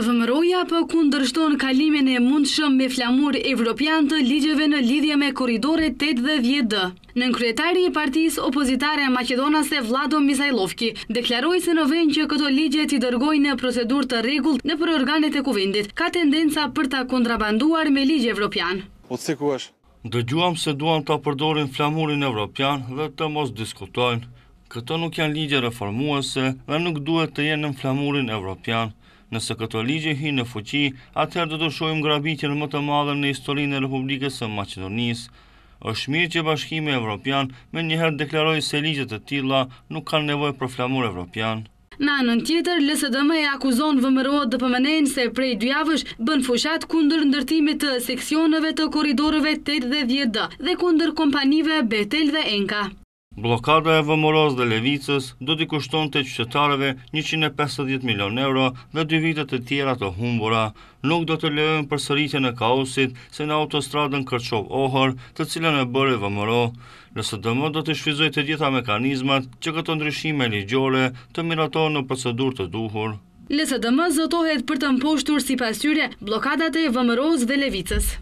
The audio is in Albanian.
Vëmëroja po kundërshton kalimin e mundshëm me flamur evropian të ligjeve në lidhje me koridore 8 dhe 10 dë. Në nënkryetari i partis opozitare Macedonase Vlado Misajlovki deklaroj se në vend që këto ligje t'i dërgoj në procedur të regull në për organet e kuvendit, ka tendenca për ta kontrabanduar me ligje evropian. Po të është? Dëgjuam se duam të apërdorin flamurin evropian dhe të mos diskutojnë. Këto nuk janë ligje reformuese dhe nuk duhet të jenë në flamurin evropian. Nëse këto ligje hi në fuqi, atëherë do të shojmë grabitjen më të madhe në historinë e Republikës së Maqedonisë. është mirë që Bashkimi Evropian më njëherë deklaroi se ligjet të tilla nuk kanë nevojë për flamur evropian. Në anën tjetër, LSDM e akuzon vëmëruat dhe pëmënen se prej dy javësh bën fushat kundër ndërtimit të seksioneve të koridorëve 8 dhe 10 dhe kundër kompanive Betel dhe Enka. Blokada e vëmoroz dhe levicës do t'i kushton të qytetarëve 150 milion euro dhe dy vitet e tjera të humbura. Nuk do të lehen për sëritje në kaosit se në autostradën Kërqov Ohor, të cilën e bërë e vëmoro. Nëse dëmë do të shfizoj të gjitha mekanizmat që këto ndryshime ligjore të miratojnë në procedur të duhur. Lësë dëmë zëtohet për të mposhtur si pasyre blokadate e vëmëroz dhe levicës.